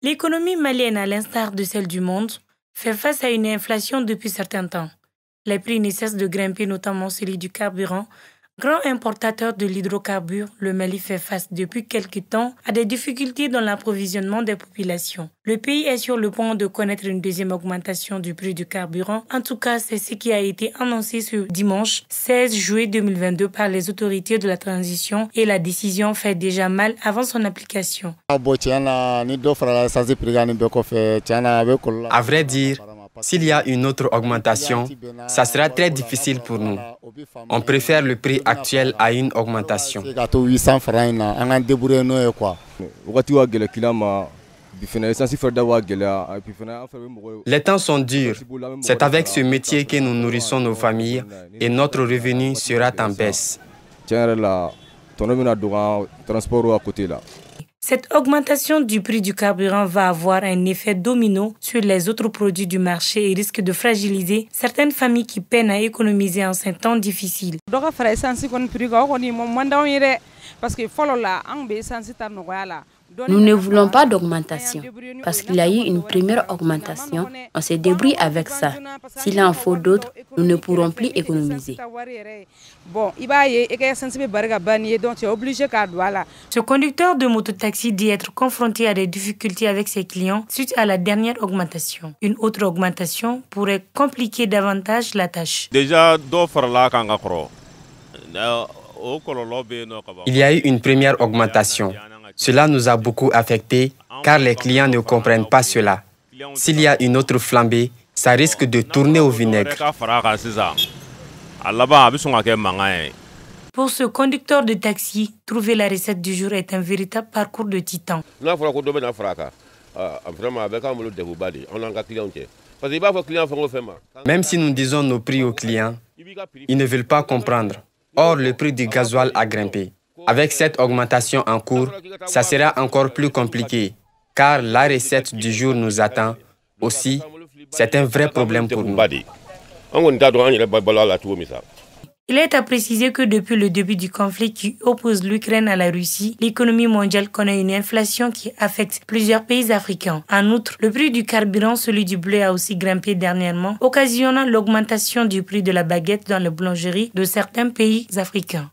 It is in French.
L'économie malienne, à l'instar de celle du monde, fait face à une inflation depuis certains temps. Les prix ne cessent de grimper, notamment celui du carburant, Grand importateur de l'hydrocarbure, le Mali fait face depuis quelques temps à des difficultés dans l'approvisionnement des populations. Le pays est sur le point de connaître une deuxième augmentation du prix du carburant. En tout cas, c'est ce qui a été annoncé ce dimanche 16 juillet 2022 par les autorités de la transition et la décision fait déjà mal avant son application. À vrai dire, s'il y a une autre augmentation, ça sera très difficile pour nous. On préfère le prix actuel à une augmentation. Les temps sont durs. C'est avec ce métier que nous nourrissons nos familles et notre revenu sera en baisse. Cette augmentation du prix du carburant va avoir un effet domino sur les autres produits du marché et risque de fragiliser certaines familles qui peinent à économiser en ces temps difficiles. Nous ne voulons pas d'augmentation parce qu'il y a eu une première augmentation. On se débrouille avec ça. S'il en faut d'autres, nous ne pourrons plus économiser. Ce conducteur de mototaxi dit être confronté à des difficultés avec ses clients suite à la dernière augmentation. Une autre augmentation pourrait compliquer davantage la tâche. Euh, il y a eu une première augmentation. Cela nous a beaucoup affectés car les clients ne comprennent pas cela. S'il y a une autre flambée, ça risque de tourner au vinaigre. Pour ce conducteur de taxi, trouver la recette du jour est un véritable parcours de titan. Ah, ah, Même si nous disons nos prix aux clients, ils ne veulent pas comprendre. Or, le prix du gasoil a grimpé. Avec cette augmentation en cours, ça sera encore plus compliqué, car la recette du jour nous attend. Aussi, c'est un vrai problème pour nous. Il est à préciser que depuis le début du conflit qui oppose l'Ukraine à la Russie, l'économie mondiale connaît une inflation qui affecte plusieurs pays africains. En outre, le prix du carburant, celui du blé, a aussi grimpé dernièrement, occasionnant l'augmentation du prix de la baguette dans les boulangeries de certains pays africains.